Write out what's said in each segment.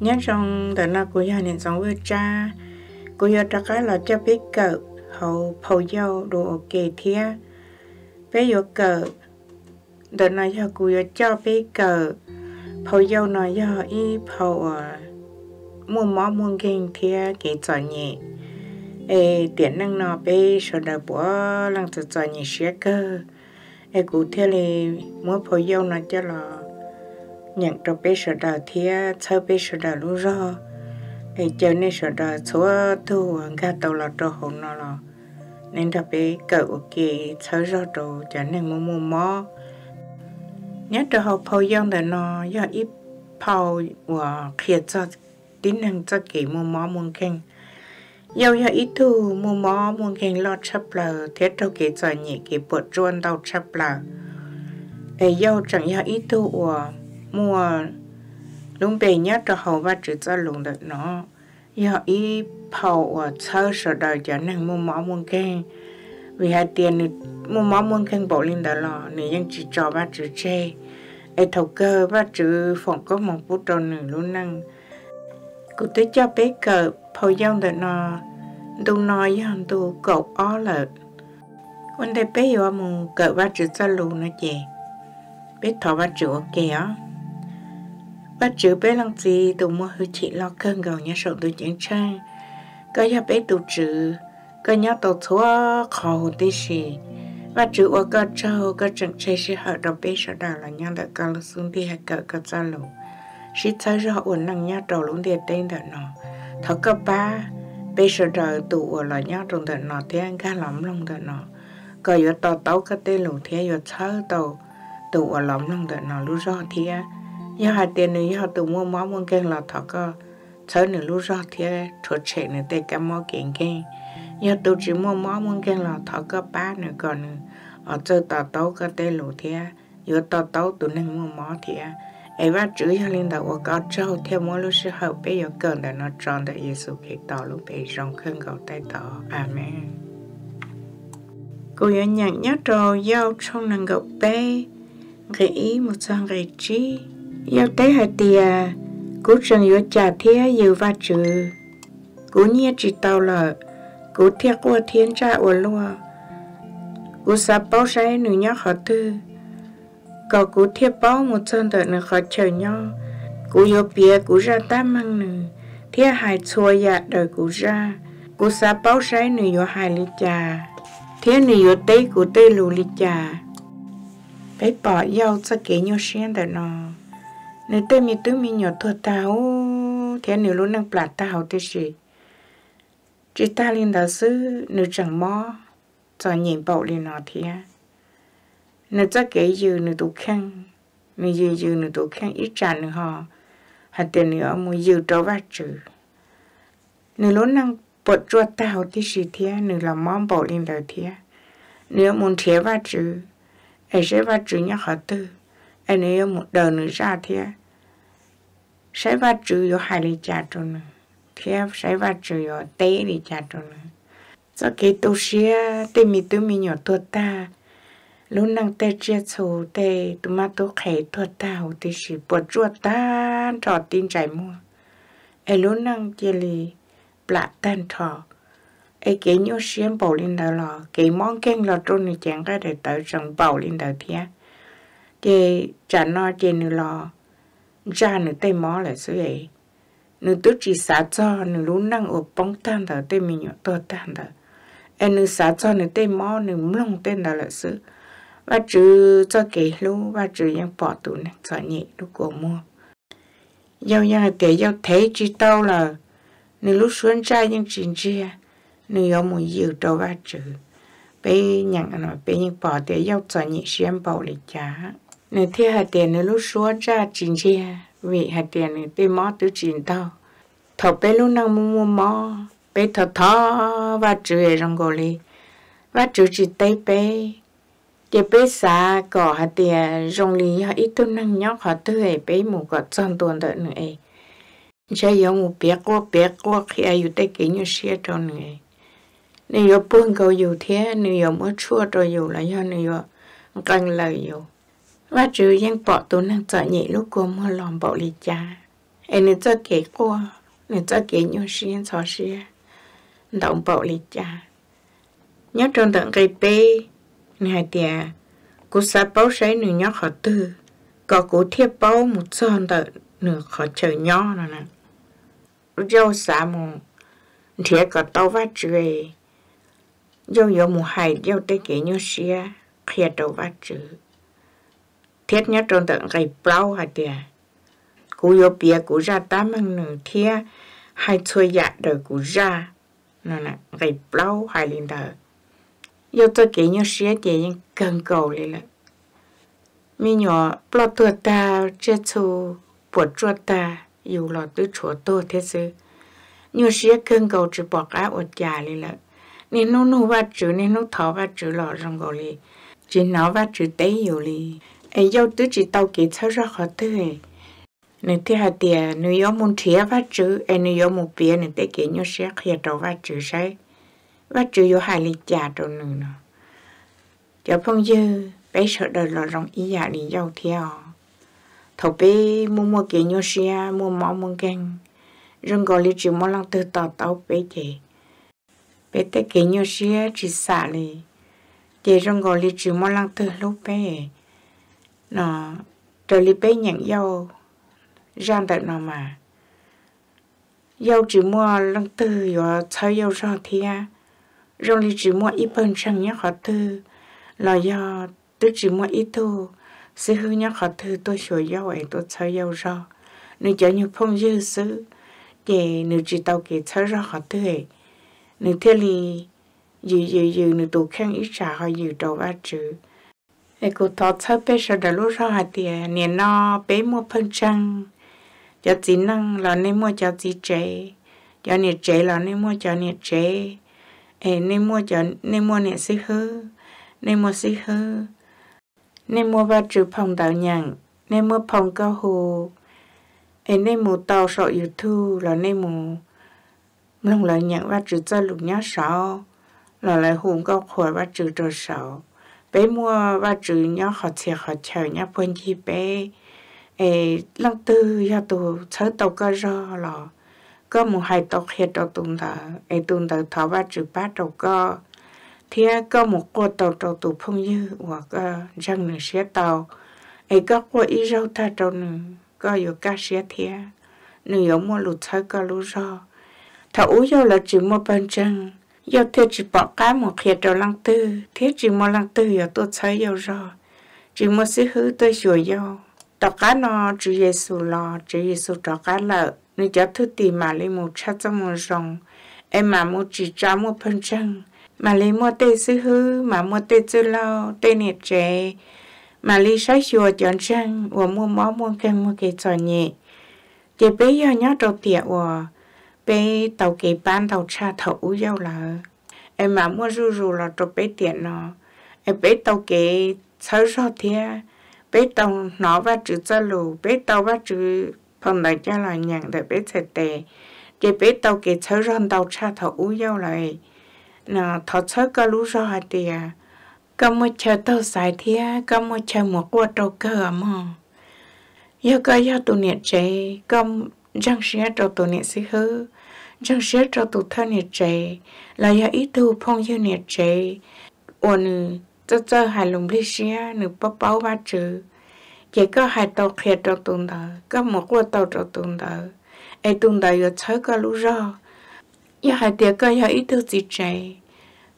nhớ trong tờ na của gia nên sống với cha của gia ta cái là cha biết cỡ hậu phầu giàu đồ ok thia bé yêu cỡ tờ na cho của gia cha biết cỡ phầu giàu nói do y phầu ờ, mua mỏ mua kinh thia kỹ cho nhẹ ê tiền năng nọ bé sợ đời bỏ lăng cho cho nhẹ sẽ cơ ê cụ thể là mua phầu giàu nói cho là nhận cho bê sợ đào thì sau bê sợ đào lúc đó thì chờ nên sợ đào số thu ga tàu là cho hồn nó là nên cho bé cậu kỳ sau đó đồ cho nên mua mua mò nhớ cho họ phơi giông để nó do ít phao và khía cho tính năng cho kỳ mua mò muốn khen yêu ya ít thu mua mò muốn khen lo chấp lờ thế cho kỳ cho nhị kỳ bột ruộng tàu chấp lờ ai yêu chẳng ya ít thu và mua lúng bề nhá cho hậu và chỉ cho lúng được nó giờ ý phậu ở sơ sở đời cho nên mua máu mua khen vì hai tiền thì mua máu mua khen bộ lên đó lọ chỉ cho ba chữ chê ai thầu cơ ba chữ phòng có một bút đầu nữa luôn năng cụ tới cho bé cờ phậu giao được nó đâu nói với hàng tu cậu ó lợt Quân tay bé yêu mù cỡ ba chữ xa lù nó chè. Bé thọ ba chữ ok á và chữ bé lăng gì tụ mua hư chị lo cơn gầu nhà sổ tụ chuyện trang có nhà bé tụ chữ có nhà tụ thua khổ tí xì và chữ ô cơ trâu cơ trận chơi sĩ hợp đồng bé sở đào là nhà đợi cơ lực xuống đi hay cỡ cơ gia lũ sĩ thấy rõ ổn năng nhà đầu lũng địa tên đợi nó thật cơ ba bé sở đào tụ ở là nhà trong đợi nó thì anh ca lắm lòng đợi nó có yếu tàu tàu cái tên lũ thì yếu thơ tàu tụ ở lắm lòng đợi nó lúc rõ thì tiền ยาเตียนเนี่ยยาตัวมัวมัวมัวแกงหลอดทอก็เธอเนี่ยรู้รอดเทียถดเฉกเนี่ยแต่แกมัวเก่งแกงยาตัวจีมัวมัวมัวแกงหลอดทอก็ป้าเนี่ยก่อนเนี่ย ở chơi tàu tàu cái tên lũ thế giờ tàu tàu tụi nên mua mỏ thế ấy bắt chữ cho linh đạo của con trâu theo mỗi lúc sẽ hợp bây giờ cần để nó tròn để Giêsu khi tàu lúc bị rong khăn cầu tay tàu amen cô nhớ nhận nhớ trò giao trong nàng gậu bé gãy một trang gãy chi yêu tế hệ tìa cú trần yếu trả thế yêu và trừ cú nhia chỉ tàu là, cú thiết qua thiên cha ủa lúa cú sa bao say nữ nhóc họ tư cậu cú thiết bao một chân đợt nữ họ chờ nhau cú yêu bia cú ra ta mang nữ thiệt hại chua dạ đời cú ra cú sa bao say nữ yêu hại lý trà thiệt nữ yêu tây cú tây lù lý trà bé bỏ yêu cho kế nhau xuyên đợt nào nên tôi mi tôi mi nhỏ thua tao thế nếu lúc năng plạt tao thì chỉ ta lên đó sư nếu chẳng mò cho nhìn bầu lên nó thì à nếu cho cái gì nếu tụ khăn gì gì nếu tụ khăn ít nữa họ hạt tiền nữa mua gì trâu vắt trừ nếu lúc năng bột chua tao thì gì nếu làm mong lên đó thì nếu muốn thế vắt trừ ai sẽ vắt trừ nhá họ tư anh nữa ra thế sai va trừ yo hai li cha trôn theo sai va trừ yo tê li cha trôn cho cái tu sĩ tê mi tu mi nhỏ tu ta lúc năng tê chia sầu tê tu ma tu khẩy tu ta hậu tê sĩ bột chua ta trò tin chạy mua ai lúc năng chia li plạ tan trò ai cái nhớ xiêm bảo linh đạo lò cái món keng lò trôn này chẳng cái để tới rằng bảo linh đạo thia cái chả no trên nữa lò ra nửa tay mó là sứ ấy nửa tứ chỉ xả cho nửa lú năng ở bóng tan đó tay mình nhỏ to tan đó em nửa xả cho nửa tay mó nửa mông tên đó là sứ và trừ cho kể lú và trừ yang bỏ tụ nè cho nhị lúc của mua giao yang kể giao thế chỉ tao là nửa lúc xuân ra nhưng chuyện chia à. nửa yếu một dự đâu và trừ bây nhận à, nó bây nhận bỏ để giao cho nhị xem bảo lịch giá nè thế hạt tiền nè lúc xưa cha chín chi vì hạt tiền nè tê mó từ chín tao thọ bé lúc nào mua mua mó bé thọ thọ và chữ ở trong gò li và chữ chỉ tây bé chỉ bé xa cỏ hạt tiền rong lý họ ít tu năng nhóc họ tư hệ bé mù cỏ tròn tuần đợt nữa ấy chơi giống một bé qua bé qua khi ai yêu tây kỹ như xe cho nữa nếu yo buông câu yêu thế nếu yo mới chua cho yêu là do nếu yo cần lời yêu và trừ giang bỏ tốn năng sợ nhị lúc cô mơ lòng bỏ lì cha em nên cho kế cô nên cho kế nhau xuyên cho xuyên động bỏ lì cha nhớ trong tận cây bê này tìa cô xa báo sấy nửa nhó khó tư có cô thiết báo một sơn tận nửa khó chờ nhó rồi nè dâu xa mù thiệt có tàu vắt trời dâu dâu mù hài dâu tê kế nhau xuyên khía tàu vắt trời thiết nhất trong tận cái bao hạt tiền cú yo bia cú ra tám mang nửa thia hai chơi dạ đời cú ra nó nè cái bao hai linh đời yo tôi kể nhau xé tiền nhưng cần cầu lên lại mi nhỏ bao tua ta chết chu bột chua ta dù lò tứ chúa tô thế sư nhiều xía cơn cầu chỉ bỏ cá ột già lên lợ nên nó nu va chữ nên nó thọ va chữ lọ trong cầu li chỉ nó va chữ tế hiểu li ai yêu tứ chỉ tàu kỹ sao ra khó tư hệ nếu thế hạt tiền nếu yêu muốn chia vắt chữ ai nếu yêu muốn bia nếu thế kỹ nhau sẽ khía đầu vắt chữ sai vắt chữ yêu hai lý trả đầu nữa nó cho phong dư bé sợ đời lo lòng ý giả dạ lý giàu theo thầu bé mua mua kỹ nhau sẽ mua máu mua gan rừng gọi lý chỉ mua lăng từ tàu tàu bé chị bé thế kỹ nhau sẽ chỉ xả lý chị rừng gọi lý chỉ mua lăng từ lúc bé nó trời lại bên nhận dâu ran tại nó mà dâu chỉ mua lăng tư và chơi dâu cho thì à rồi li chỉ mua ít phần sang nhá khó tư là do tôi chỉ mua ít thu sư hư nhá khó tư tôi sửa dâu ấy tôi chơi dâu cho nếu cho như phong dư sư thì nếu chỉ tàu kể chơi ra khó tư ấy nếu thế li dự dự dự nếu tụ khăn ít trả họ dự đầu ba chữ ai cụ thọ thơ bé sợ đã lúc ra hạt tiền nè nó bé mua phân trăng cho chỉ năng là nên mua cho chỉ trẻ cho nè trẻ là nên mua cho nè trẻ ai nên mua cho nên mua nè xí hư nên mua xí hư nên mua ba trừ phòng đạo nhàng nên mua phòng cao hồ ai nên mua tàu sợ yêu thu là nên mua lòng lợi nhận ba trừ cho lục nhá sợ là lại hùng cao khỏi ba trừ trò sợ bé mua và trừ nhá họ chè họ chờ nhá quên chi bé ê lâu tư ya tu chớ tàu cơ rơ lò cơ mù hai tàu khi tàu tùng thở ê tùng thở thọ và trừ ba tàu cơ thì cơ mù cô tàu tàu tụ phong như hoặc cơ răng nửa xe tàu ê cơ cô y rau ta tàu nửa cơ yếu cá xe thia nửa yếu mua lụt chớ cơ lũ rơ thảo ú dâu là chỉ mua bên chân giờ thiết chỉ bỏ cái một khía đầu lăng tư thiết chỉ một lăng tư giờ tôi thấy giờ rồi chỉ một sự hư tôi rồi giờ đó cá nó chỉ Giêsu lo chỉ Giêsu đó cá lợ nên cho thứ tì mà lấy một cha trong một rồng em mà một chỉ cho một phân chân mà lấy một tê sự hư mà một tê sự lo tê nhiệt trẻ mà lấy sáu chùa chọn chân và mua món mua kem mua cái trò nhẹ chỉ bây giờ nhớ đầu tiệt của bé tàu kỳ ban tàu cha thấu giao là em mà mua rù rù là cho bé tiền nó em bé tàu kỳ sáu sáu thia bé tàu nó và chữ cho lù bé tàu và chữ phần đại cho là nhận để bé sẽ tệ để bé tàu kỳ sáu sáu tàu cha thấu giao lại, nó thọ sáu cái lũ rau hạt tiền có một chờ tàu xài thia có một chờ một quả tàu cơ mà giờ cái giờ tụi nhện chơi, cái chẳng sẽ trâu tù nè sĩ hư chẳng sẽ trâu tù thơ nè trẻ là ya ý tu phong dư nè trẻ ổn cho cho hai lùng lý xe nữ bó báo ba trừ chỉ có hai tàu khía trâu tù nở có một quả tàu trâu tù nở ai tù nở yếu chơi có lũ rò ya hai tiệc có ya ý tu gì trẻ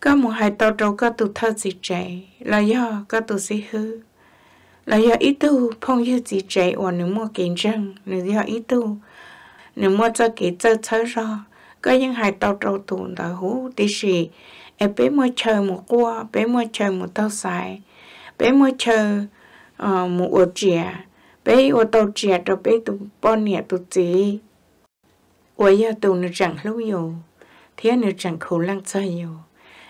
có một hai tàu trâu có tù thơ gì trẻ là ya có tù sĩ hư là do ý tu phong như chỉ trẻ và nữ mua kiến răng nữ do ý tu nếu mua cho kỹ cho chơi ra có những hai tàu trâu tuần đời hú tí xì em bé mua chơi một cua bé mua chơi một tàu xài bé mua chơi ờ, một ô chìa bé ô tàu chìa cho bé tụ bò nhẹ tụ gì ô giờ tụ nó chẳng lâu dù thế nó chẳng khổ lăng chơi dù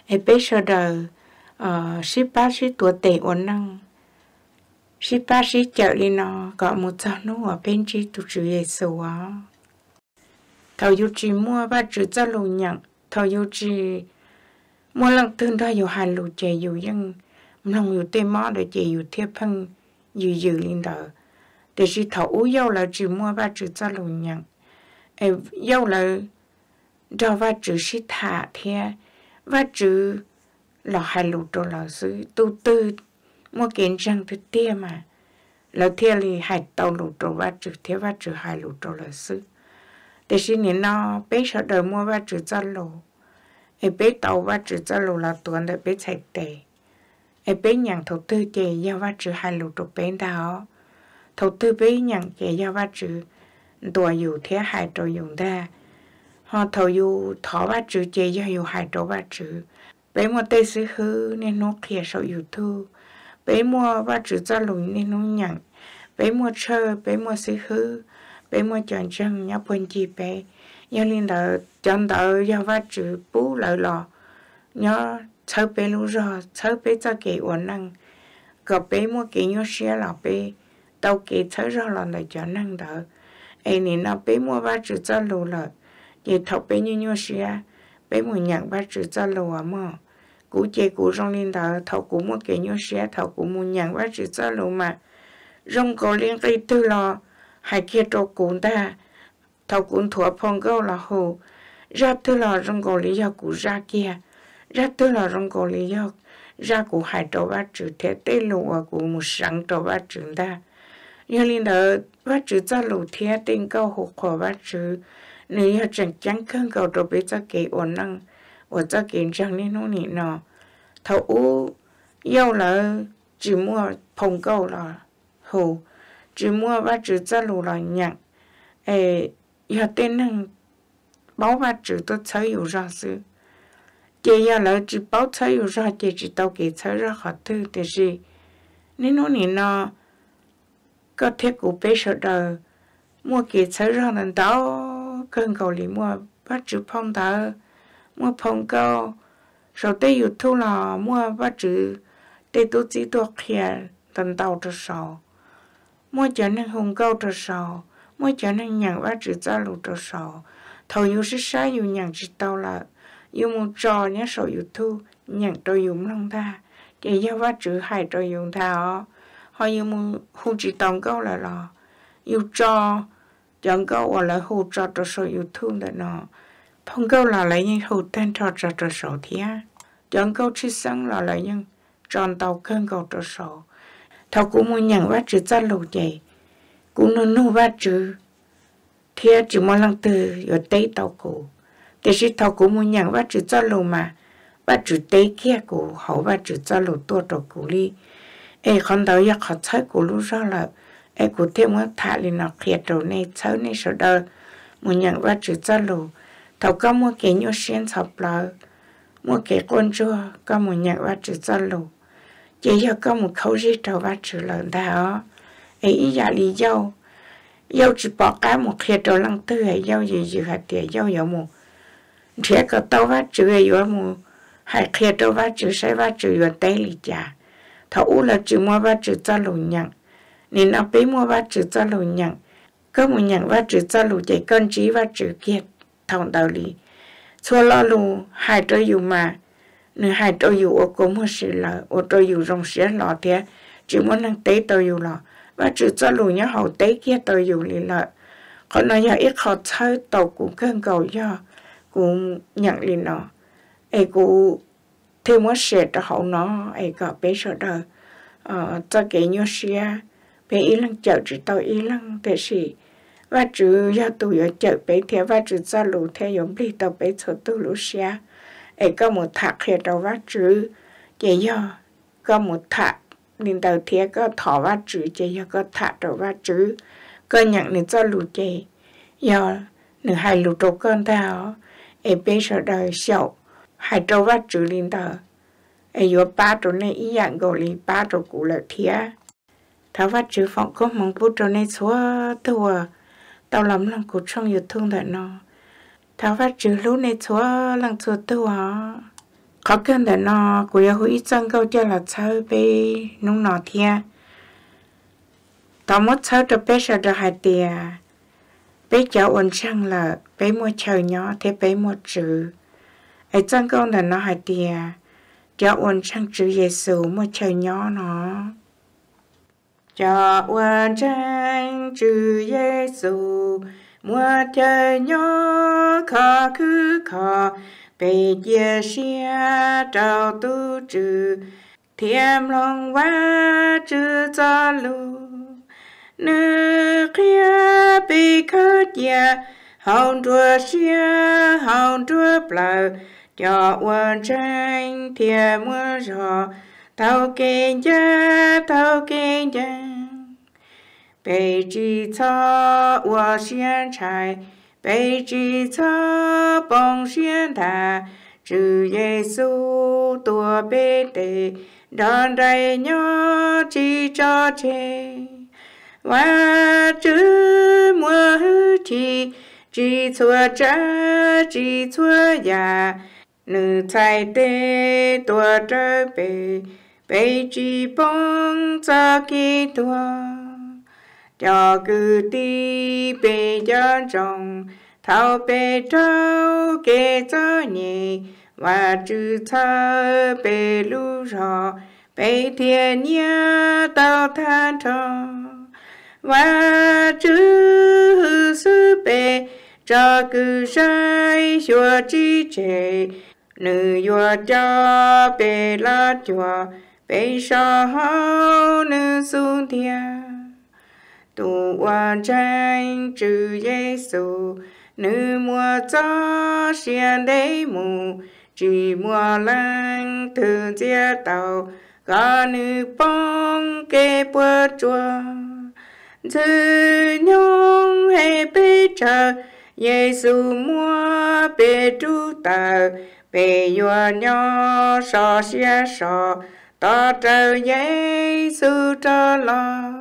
em bé sợ đời ờ, sĩ ba sĩ tuổi tệ ổn năng sĩ ba sĩ chợ đi nó có một cháu nó ở bên chị tụ chữ giê xu thầu yêu chỉ mua ba chữ cho lù nhận thầu yêu chỉ mua lần thương đó yêu hai lù chè yêu nhưng lòng yêu tê mò để chè yêu thiếp phân yêu dự lên đó để chỉ thầu u yêu là chỉ mua ba chữ cho lù nhận em yêu là cho ba chữ sĩ thả thế ba chữ là hai lù đồ là sư tu tư mua kiến trang thứ tia mà là thiên thì hai tàu lù đồ ba chữ thế ba chữ hai lù đồ là sư thế xin nên nó bé sợ đời mua và chữ cho lô em bé tàu và chữ cho lô là tuần để bé chạy tệ em bé nhận thầu tư chè giao và chữ hai lô trục bé đó thầu tư bé nhận chè giao vào chữ tuổi dù thế hai trò dùng ra họ thầu dù thọ vào chữ chè giao dù hai trò và chữ bé mua tê sư hư nên nó kia sợ dù thư bé mua và chữ cho lô nên nó nhận bé mua chơi bé mua sư hư bé mua chọn chân nhau phân chi bê, nhau linh đỡ chọn đỡ nhau vắt chữ bú lỡ lò nhau chơi bé lú rò chơi bé cho kỹ uốn năng gặp bê mua kỹ nhau xe lò bê, tàu kỹ chơi rò lò để chọn năng đỡ ai nè nó bê mua vắt chữ cho lù lợ chỉ thọc bé như nhau xe bé mua nhận vắt chữ cho lù à mò cú chê cú rong lên đỡ thầu cú mua kỹ nhau xe thầu cú mua nhận vắt chữ cho lù mà rong cổ liên cây tư lò hai kia trâu cún ta thâu cún thua phong gâu là hồ ra tư là rong gò lý do của ra kia ra tư là rong gò lý do ra của hai trâu ba chữ thế tê lộ và của một sáng trâu ba chữ ta như linh đó ba chữ ra lộ thế tên câu hồ khổ ba chữ nếu như chẳng chẳng khăn cầu trâu bế cho kỳ ổn năng và cho kỳ chẳng nên nó nị nọ thâu u yêu là chỉ mua phong gâu là hồ 只莫把只在路上养，哎，要等能包管住的才有上手。只要老子包才有上，简直到给菜肉好得的是，你那里呢？个太古白伤的，莫给菜肉能到空口里莫把只碰到，莫碰够，手得有土了，莫把只得多几多钱等到多少？mỗi cho nên hùng cao trò sầu mỗi cho nên nhận ba chữ gia lụ trò sầu thầu yêu sức xa yêu nhận chỉ tàu là yêu một trò nhé sầu yêu thu nhận trò dùng lòng ta để giao ba chữ hai trò dùng ta ó họ yêu một hùng chỉ tàu cao là lò yêu trò chẳng cao ở lại hù trò trò sầu yêu thu là nó phong cao là lại những hù tên trò trò trò sầu thế chẳng câu chỉ sáng là lại những tròn tàu cơn cầu trò sầu thảo cũng muốn nhận vắt chữ ra lầu dậy cũng nô nô vắt chữ thế chữ mong lăng từ ở tây tàu cổ thế sĩ thảo cũng muốn nhận vắt chữ ra lầu mà vắt chữ tây kia cổ hậu vắt chữ ra lầu tua trò cổ đi ê con đầu ya khó chơi cổ lúc đó là ê cổ thêm một thả lên nó kia đầu này chơi này sau đó muốn nhận vắt chữ ra lầu thảo có muốn cái nhau xuyên sập lờ muốn cái con chua có muốn nhận vắt chữ ra lầu chỉ cho có một khẩu rượu trầu và trừ lợn đó ấy giờ lý do yêu chỉ bỏ cái một khi trầu lăng tư hay yêu gì gì hạt tiền yêu yêu một thiệt có tàu tao và trừ yêu một hay khi trầu và trừ say và trừ yêu tay lý trả thấu là trừ mua và trừ cho lùn nhận nên nó bấy mua và trừ cho lùn nhận có một nhận và trừ cho lùn chạy cân trí và trừ kiệt thằng đầu lý xua lo lù hai trôi dù mà nên hai tôi dù ở cũng một sự là ở tôi dù rong sẽ lọ thế chỉ muốn năng tế tôi dù lọ và chỉ cho lùi nhá hậu tế kia tôi dù lì lợ còn nói giờ ít khó chơi tàu cũng cơn cầu do cũng nhận lì nó ấy cũng thêm một sự cho hậu nó ấy có bé sợ đời ờ cho cái nhau xe bé ý lăng chợ chỉ tàu ý lăng thế gì và chữ do tụi ở chợ bé thế và chữ cho lù theo giống lì tàu bé sợ tụi lũ xe ai có một thạc khi đầu vắt chữ chỉ do có một thạc nên đầu thế có thọ vắt chữ chỉ do có thạc đầu vắt chữ có nhận nên cho lù chỉ do nên hai lù đầu con tao ai bây giờ đời sầu hai đầu vắt chữ lên đầu ai vô ba đầu này ý dạng gọi là ba đầu cũ là thế thảo vắt chữ phong có mong bút đầu này xóa tua tao lắm lòng cột trong yêu thương tại nó thảo phát trừ lúc này chúa lăng chúa tư à khó khăn là nó của yêu hữu chân câu cho là chơi bê nung nọ thia tao mất chơi cho bé sợ cho hai tia Bê cháu ổn sang là bê mua chơi nhỏ thế bé mua trừ ấy chân câu là nó hai tia cháu ổn sang trừ giê xu mua chơi nhỏ nó cháu ổn sang trừ giê xu mua chơi nhớ khó cứ khó bề chia xe trào tu trừ thiêm lòng quá trừ cho lù nữ kia bị khớ chia hồng chúa xe hồng chúa blau cho quân tranh thiêm mưa gió thâu kinh cha thâu kinh cha 北极草，我先采；北极草，帮先弹。主耶稣多贝的，让在鸟去找去。万主莫提，记错这，记错呀。nữ thầy tế tua trở về, về chỉ bóng cho kỳ tua cho cư ti bê cho trồng thao bê trâu kê cho nhẹ và trừ thơ bê lu rò bê thiên nhá tao tha trò và trừ sư bê cho cư sai xua chi trệ nữ dùa cho bê la chùa bê sao nữ xuống thiêng tu wa tranh trừ Giêsu nữ mùa cho xiên đế mù chỉ mùa lăng từ chia tàu gà nữ bông kê bùa chua dư nhung hay bê chờ Giêsu mua bê chú tàu bê yua nhỏ sò xia sò tỏ trâu Giêsu cho lòng